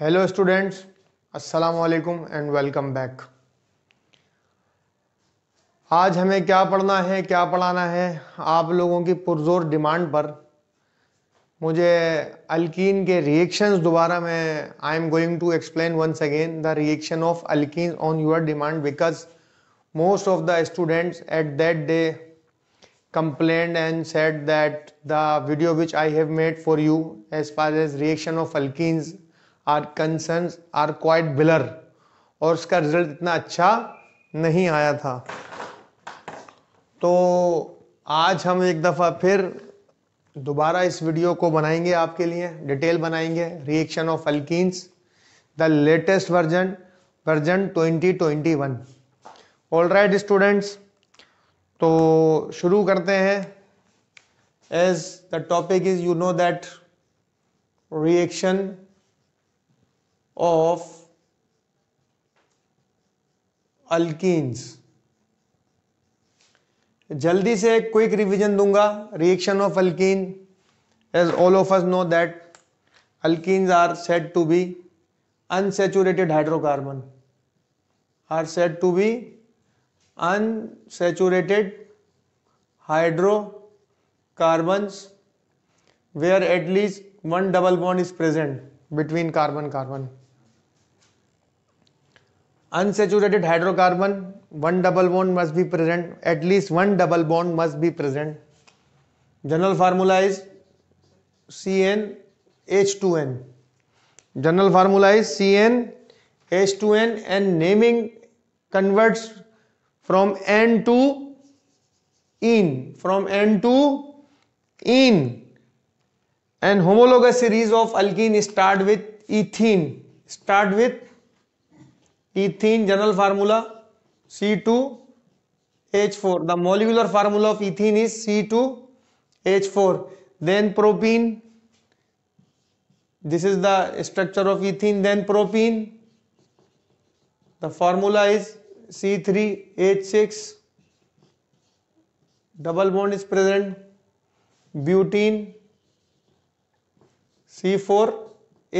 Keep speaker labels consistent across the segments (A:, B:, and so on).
A: Hello students अस्सलाम वालेकुम and welcome back आज हमें क्या पढ़ना है क्या पढ़ाना है आप लोगों की पुरजोर डिमांड पर मुझे अल्कीन के रिएक्शंस दोबारा मैं I am going to explain once again the reaction of alkene on your demand because most of the students at that day complained and said that the video which I have made for you as far as reaction of alkenes are concern are quite blur और उसका result इतना अच्छा नहीं आया था तो आज हम एक दफ़ा फिर दोबारा इस वीडियो को बनाएंगे आपके लिए डिटेल बनाएंगे रिएक्शन ऑफ अल्किस the latest version version 2021 all right students तो शुरू करते हैं as the topic is you know that reaction of alkenes जल्दी से क्विक रिवीजन दूंगा reaction of alkene as all of us know that alkenes are said to be unsaturated hydrocarbon are said to be unsaturated hydrocarbons where at least one double bond is present between carbon carbon unsaturated hydrocarbon one double bond must be present at least one double bond must be present general formula is C n H two n general formula is C n H two n and naming converts from ane to ene from ane to ene and homologue series of alkene start with ethene start with ethene general formula C two H four the molecular formula of ethene is C two H four then propene this is the structure of ethene then propene the formula is C three H six double bond is present butene C four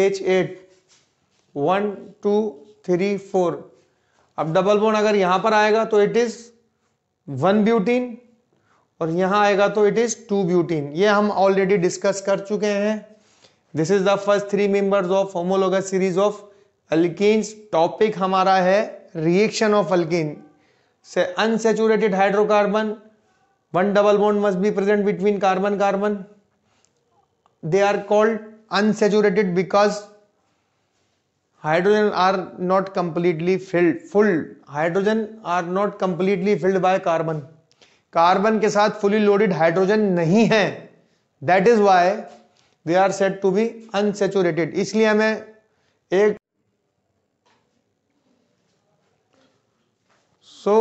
A: H eight one two three four अब double bond अगर यहां पर आएगा तो it is one butene और यहां आएगा तो इट इज टू ब्यूटीन ये हम ऑलरेडी डिस्कस कर चुके हैं this is the first three members of homologous series of alkenes topic हमारा है रिएक्शन ऑफ अल्किन से unsaturated hydrocarbon one double bond must be present between carbon carbon they are called unsaturated because hydrogen are not completely filled full hydrogen are not completely filled by carbon carbon के साथ fully loaded hydrogen नहीं है that is why they are said to be unsaturated इसलिए हमें एक so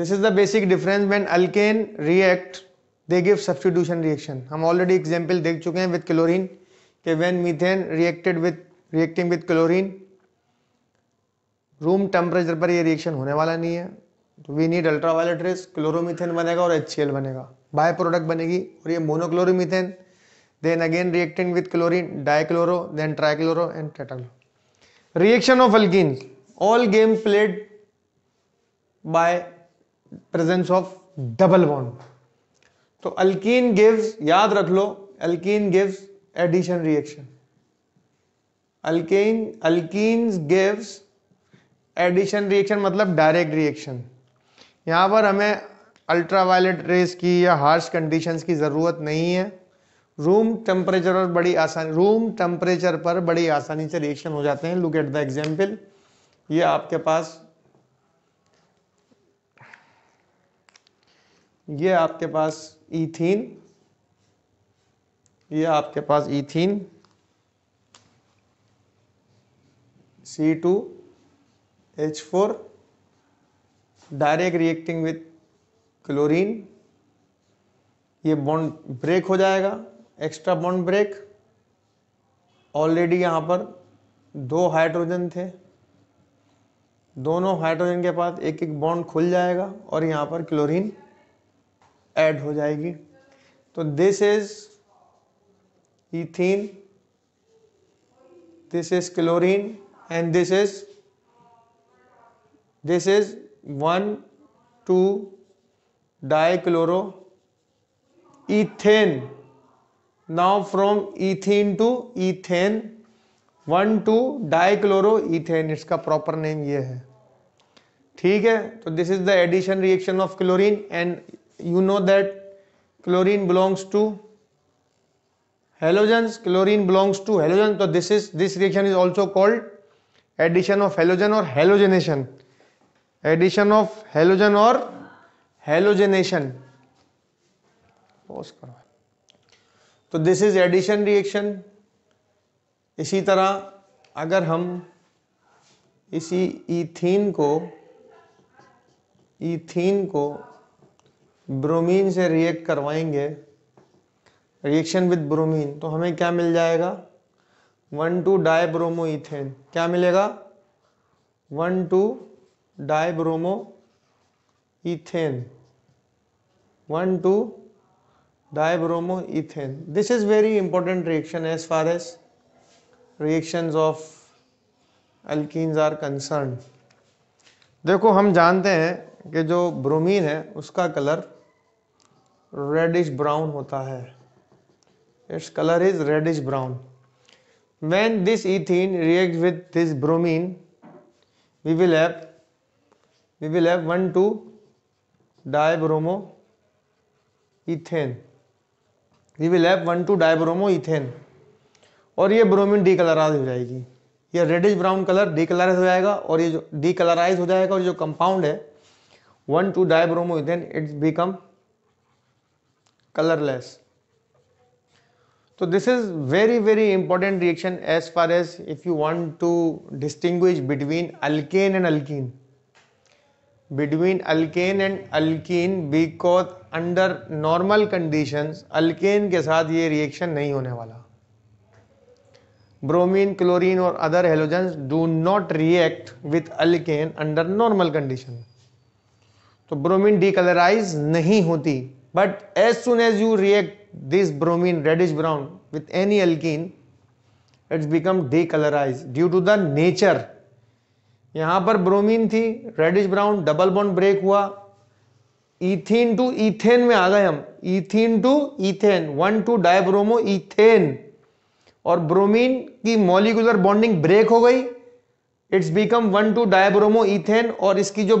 A: this is the basic difference when alkane react they give substitution reaction हम already example देख चुके हैं विद क्लोरिन कि when methane reacted with reacting with chlorine room temperature पर ये रिएक्शन होने वाला नहीं है तो we need ultraviolet rays chloromethane बनेगा और एच बनेगा बाय प्रोडक्ट बनेगी और ये monochloromethane then again reacting with chlorine dichloro then trichloro and tetrachloro reaction of alkene all game played by presence of double bond तो अल्कीन गिव्स याद रख लो alkene gives addition reaction. Alkane, alkenes gives addition reaction मतलब direct reaction यहाँ पर हमें ultraviolet rays की या हार्श कंडीशंस की ज़रूरत नहीं है रूम टेम्परेचर और बड़ी आसानी रूम टेम्परेचर पर बड़ी आसानी से रिएक्शन हो जाते हैं लुक एट द एग्जाम्पल ये आपके पास ये आपके पास इथीन ये आपके पास ethene C two H four direct reacting with chlorine ये बॉन्ड ब्रेक हो जाएगा एक्स्ट्रा बॉन्ड ब्रेक ऑलरेडी यहाँ पर दो हाइड्रोजन थे दोनों हाइड्रोजन के पास एक एक बॉन्ड खुल जाएगा और यहाँ पर क्लोरीन ऐड हो जाएगी तो this is ethene this is chlorine and this is this is 1 2 dichloro ethane now from ethene to ethane 1 2 dichloro ethane इसका प्रॉपर नेम ये है ठीक है तो this is the addition reaction of chlorine and you know that chlorine belongs to halogen chlorine belongs to halogen तो this is this reaction is also called addition of halogen और halogenation addition of halogen और हेलोजेनेशन करो तो this is addition reaction इसी तरह अगर हम इसी इथीन को इथीन को ब्रोमीन से रिएक्ट करवाएंगे रिएक्शन विद ब्रोमीन तो हमें क्या मिल जाएगा one two di bromo ethane क्या मिलेगा one two di bromo ethane one two di bromo ethane this is very important reaction as far as reaction of alkenes are concern देखो हम जानते हैं कि जो ब्रोमीन है उसका कलर रेडिश ब्राउन होता है its color is reddish brown when this ethene reacts with this bromine we will have we will have 1 2 dibromoethane we will have 1 2 dibromoethane और ये ब्रोमीन डीकलराइज हो जाएगी ये रेडिश ब्राउन कलर डीकलराइज हो जाएगा और ये जो डीकलराइज हो जाएगा और जो कंपाउंड है one two dibromoethane it's become colourless So this is very very important reaction as far as if you want to distinguish between alkane and alkene. Between alkane and alkene because under normal conditions alkane ke sath ye reaction nahi hone wala bromine chlorine or other halogens do not react with alkane under normal condition तो bromine decolourise नहीं होती but as soon as you react this bromine reddish brown with any alkene it's become decolorized due to the nature यहाँ पर bromine थी reddish brown double bond break हुआ ethene to ethane में आ गए हम ethene to ethane one two dibromo ethane और bromine की मॉलिकुलर बॉन्डिंग ब्रेक हो गई it's become one two dibromo ethane और इसकी जो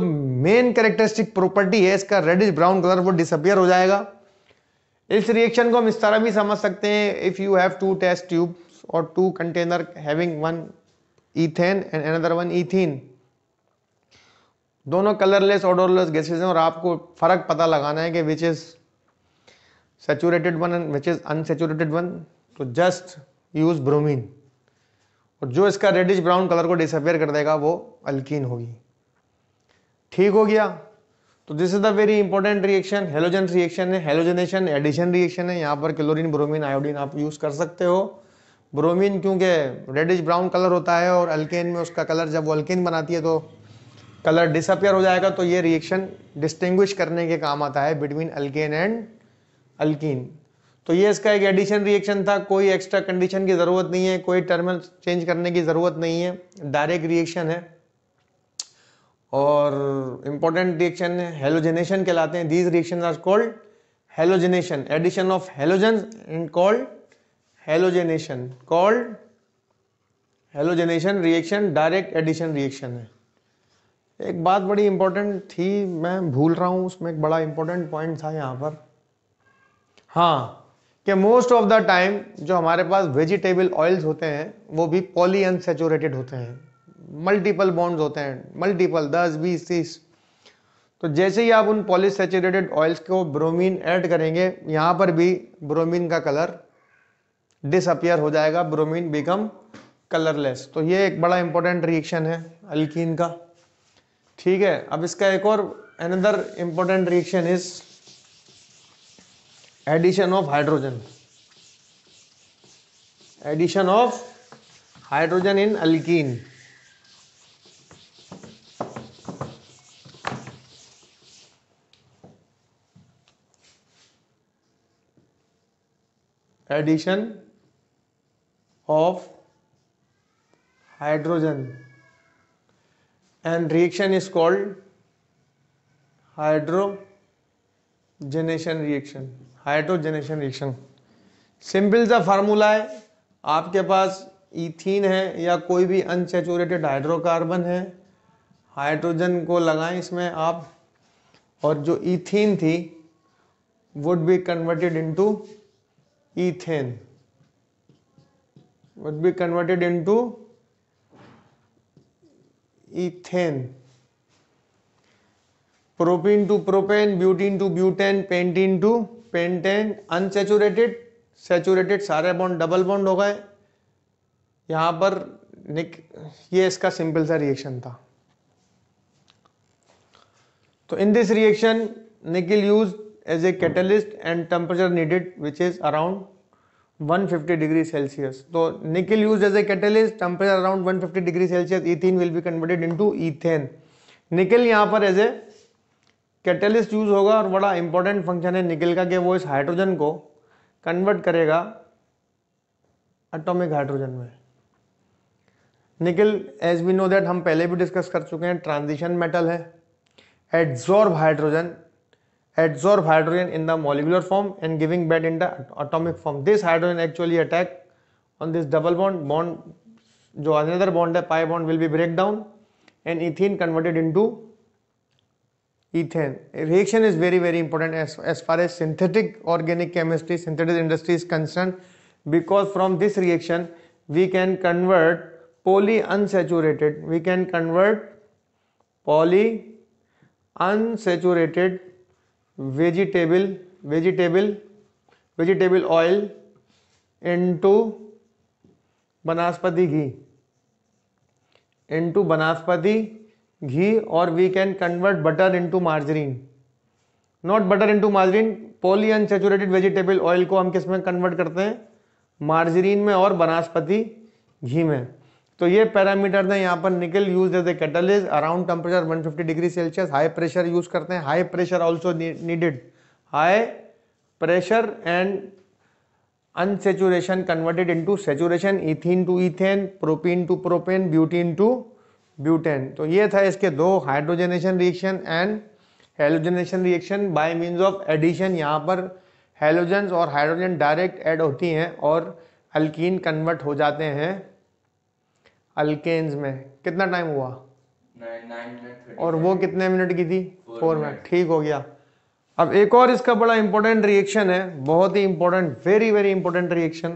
A: मेन कैरेक्टरिस्टिक प्रॉपर्टी है इसका रेडिश ब्राउन कलर वो डिसअपियर हो जाएगा इस रिएक्शन को हम इस तरह भी समझ सकते हैं if you have two test tubes और two container having one ethane and another one ethene दोनों कलरलेस ऑडोरलेस गैसेज हैं और आपको फ़र्क पता लगाना है कि which is saturated one and which is unsaturated one तो जस्ट यूज़ ब्रोमीन और जो इसका रेडिश ब्राउन कलर को डिसअपेयर कर देगा वो अल्कीन होगी ठीक हो गया तो this is the very important reaction halogen reaction है हेलोजनेशन एडिशन रिएक्शन है यहाँ पर क्लोरीन ब्रोमीन आयोडीन आप यूज़ कर सकते हो ब्रोमीन क्योंकि रेडिश ब्राउन कलर होता है और अल्केन में उसका कलर जब वो अल्केन बनाती है तो कलर डिसअपियर हो जाएगा तो ये रिएक्शन डिस्टिंग्विश करने के काम आता है बिटवीन अल्केन एंड अल्किन तो ये इसका एक एडिशन रिएक्शन था कोई एक्स्ट्रा कंडीशन की ज़रूरत नहीं है कोई टर्मिनल चेंज करने की ज़रूरत नहीं है डायरेक्ट रिएक्शन है और इम्पोर्टेंट रिएक्शन हेलोजेनेशन कहलाते हैं these reaction are called halogenation addition of halogen and called halogenation called halogenation reaction direct addition reaction है एक बात बड़ी इंपॉर्टेंट थी मैं भूल रहा हूँ उसमें एक बड़ा इंपॉर्टेंट पॉइंट था यहाँ पर हाँ कि मोस्ट ऑफ द टाइम जो हमारे पास वेजिटेबल ऑयल्स होते हैं वो भी पॉली अनसेचुरेटेड होते हैं मल्टीपल बॉन्ड्स होते हैं मल्टीपल दस बीस तीस तो जैसे ही आप उन पॉलिश सेचुरेटेड ऑयल्स को ब्रोमीन ऐड करेंगे यहाँ पर भी ब्रोमीन का कलर डिसअपियर हो जाएगा ब्रोमीन बिकम कलरलेस तो ये एक बड़ा इंपॉर्टेंट रिएक्शन है अल्किन का ठीक है अब इसका एक और another important reaction is addition of hydrogen addition of hydrogen in alkene addition of hydrogen and reaction is called hydrogenation reaction hydrogenation reaction simple सा फार्मूला है आपके पास इथीन है या कोई भी अनसेचुरेटेड हाइड्रोकार्बन है हाइड्रोजन को लगाएं इसमें आप और जो इथीन थी would be converted into ethane would be converted into ethane propene to propane butene to butane pentene to pentane unsaturated saturated सारे बॉन्ड डबल बॉन्ड हो गए यहां पर निक ये इसका सिंपल सा रिएक्शन था तो in this reaction nickel use as a catalyst and temperature needed which is around 150 degree Celsius. So nickel used as a catalyst temperature around 150 degree Celsius ethene will be converted into ethane. निकल यहाँ पर as a catalyst use होगा और बड़ा important function है निकल का कि वो इस हाइड्रोजन को कन्वर्ट करेगा एटॉमिक हाइड्रोजन में निकल एज वी नो दैट हम पहले भी डिस्कस कर चुके हैं ट्रांजिशन मेटल है adsorb hydrogen adsorb hydrogen in the molecular form and giving bed in the atomic form. This hydrogen actually attack on this double bond, bond जो another bond the pi bond will be break down and ethene converted into ethane. Reaction is very very important as, as far as synthetic organic chemistry, synthetic industry is concerned because from this reaction we can convert polyunsaturated, we can convert poly unsaturated. Vegetable vegetable vegetable oil into vanaspati ghee into vanaspati ghee और we can convert butter into margarine not butter into margarine poly unsaturated vegetable oil को हम किस में convert करते हैं margarine में और वनस्पति घी में तो ये पैरामीटर ने यहाँ पर nickel use as a catalyst around temperature 150 degree Celsius high pressure use करते हैं high pressure also needed high pressure and unsaturation converted into saturation ethene to ethane propene to propane butene to butane तो ये था इसके दो hydrogenation reaction and halogenation reaction by means of addition यहाँ पर halogen और हाइड्रोजन डायरेक्ट एड होती हैं और अल्किन कन्वर्ट हो जाते हैं अल्केन्स में कितना टाइम हुआ और वो कितने मिनट की थी फोर मिनट ठीक हो गया अब एक और इसका बड़ा इंपॉर्टेंट रिएक्शन है बहुत ही important very very important reaction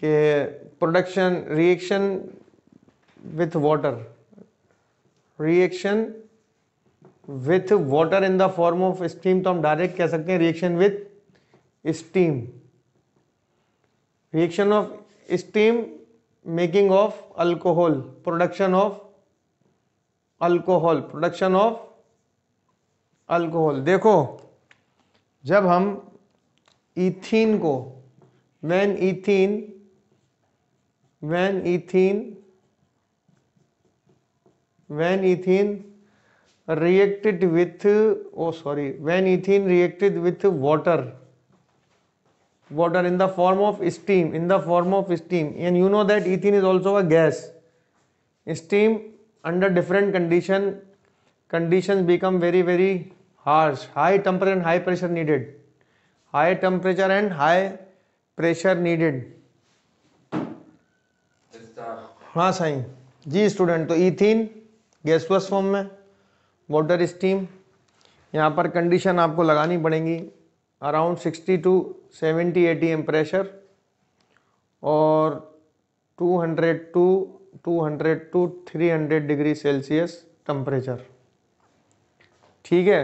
A: के production reaction with water reaction with water in the form of steam तो हम डायरेक्ट कह सकते हैं reaction with steam reaction of steam making of alcohol production of alcohol production of alcohol देखो जब हम ethene को when ethene when ethene when ethene reacted with oh sorry when ethene reacted with water water in the form of steam in the form of steam and you know that ethene is also a gas steam under different condition conditions become very very harsh high temperature and high pressure needed high temperature and high pressure needed हाँ Sai ji student तो ethene gaseous form में water steam यहाँ पर condition आपको लगानी पड़ेंगी around 60 to 70 atm pressure और 200 to 200 to 300 degree Celsius temperature ठीक है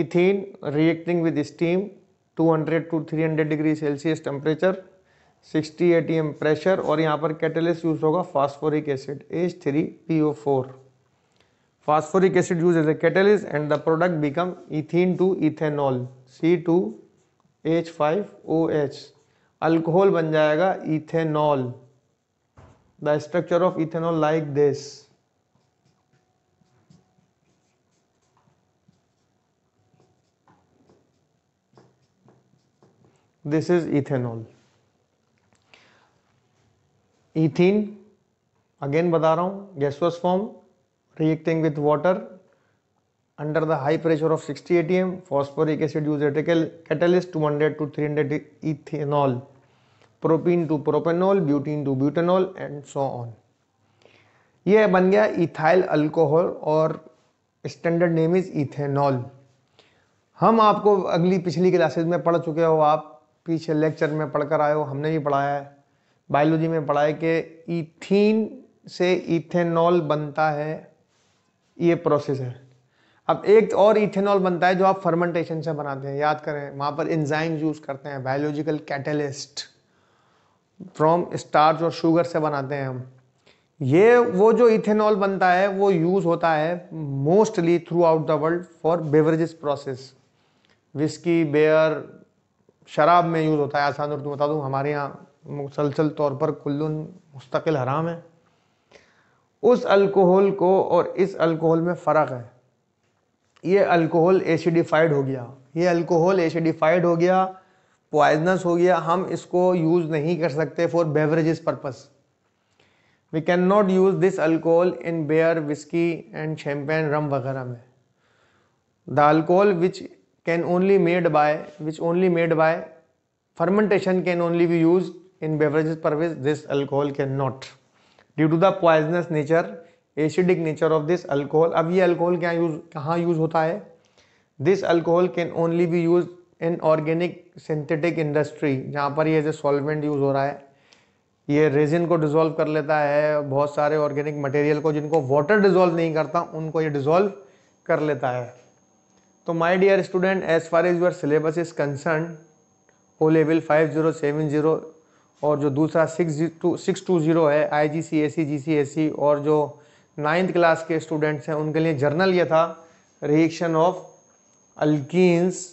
A: ethene reacting with steam 200 to 300 degree Celsius temperature 60 ATM pressure और यहाँ पर कैटलिस्ट यूज़ होगा phosphoric acid H three P O four phosphoric acid use as a catalyst and the product become ethene to ethanol C two H five O H alcohol बन जाएगा ethanol the structure of ethanol like this this is ethanol ethene again बता रहा हूं gaseous form reacting with water under the high pressure of 60 atm phosphoric acid use two hundred to three hundred ethanol propene to propanol butene to butanol and so on ये बन गया ethyl alcohol और standard name is ethanol हम आपको अगली पिछली classes में पढ़ चुके हो आप पीछे लेक्चर में पढ़कर आए हो हमने भी पढ़ाया है बायोलॉजी में पढ़ाया कि इथीन से इथेनॉल बनता है ये प्रोसेस है अब एक तो और इथेनॉल बनता है जो आप फर्मेंटेशन से बनाते हैं याद करें वहाँ पर इंजाइम यूज़ करते हैं बायोलॉजिकल कैटलिस्ट फ्रॉम स्टार्च और शुगर से बनाते हैं हम ये वो जो इथेनॉल बनता है वो यूज़ होता है mostly throughout the world for beverages process whisky beer शराब में यूज़ होता है आसान और बता दूँ हमारे यहाँ मुसलसल तौर पर कुल्लुन मुस्तकिल हराम है उस अल्कोहल को और इस अल्कोहल में फ़र्क है ये अल्कोहल एसिडिफाइड हो गया ये अल्कोहल एसिडिफाइड हो गया पॉइजनस हो गया हम इसको यूज़ नहीं कर सकते for beverages purpose we can not use this alcohol in beer whisky and champagne rum वगैरह में the alcohol which can only made by which only made by fermentation can only be use in beverage beverages this alcohol can not due to the poisonous nature acidic nature of this alcohol अब ये अल्कोहल क्या use कहाँ use होता है this alcohol can only be use in organic synthetic industry जहाँ पर ये ए सॉल्वेंट यूज़ हो रहा है ये रेजिन को डिजोल्व कर लेता है बहुत सारे ऑर्गेनिक मटेरियल को जिनको वाटर डिजोल्व नहीं करता उनको ये डिजोल्व कर लेता है तो my dear student as far as your syllabus is concern O level five zero seven zero और जो दूसरा six two six two zero है I ji C S C ji C S C और जो नाइन्थ क्लास के students हैं उनके लिए जर्नल ये था रिएक्शन ऑफ अल्किस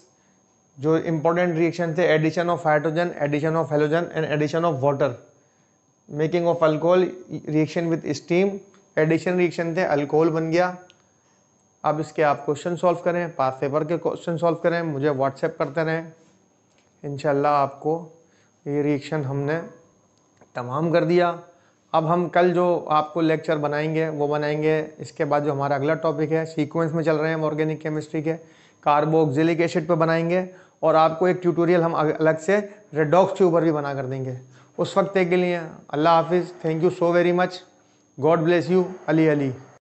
A: जो इम्पोर्टेंट रिएक्शन थे addition of hydrogen addition of halogen and addition of water making of alcohol reaction with steam addition reaction थे अल्कोहल बन गया अब इसके आप क्वेश्चन सॉल्व करें पास पेपर के क्वेश्चन सॉल्व करें मुझे व्हाट्सएप करते रहें इनशाला आपको ये रिएक्शन हमने तमाम कर दिया अब हम कल जो आपको लेक्चर बनाएंगे वो बनाएंगे इसके बाद जो हमारा अगला टॉपिक है सीक्वेंस में चल रहे हैं ऑर्गेनिक केमिस्ट्री के कार्बोक्सिलिक एसिड पे बनाएंगे और आपको एक ट्यूटोरियल हम अलग से रेडॉक्स के ऊपर भी बना कर देंगे उस वक्त के लिए अल्लाह हाफिज़ thank you so very much God bless you Ali Ali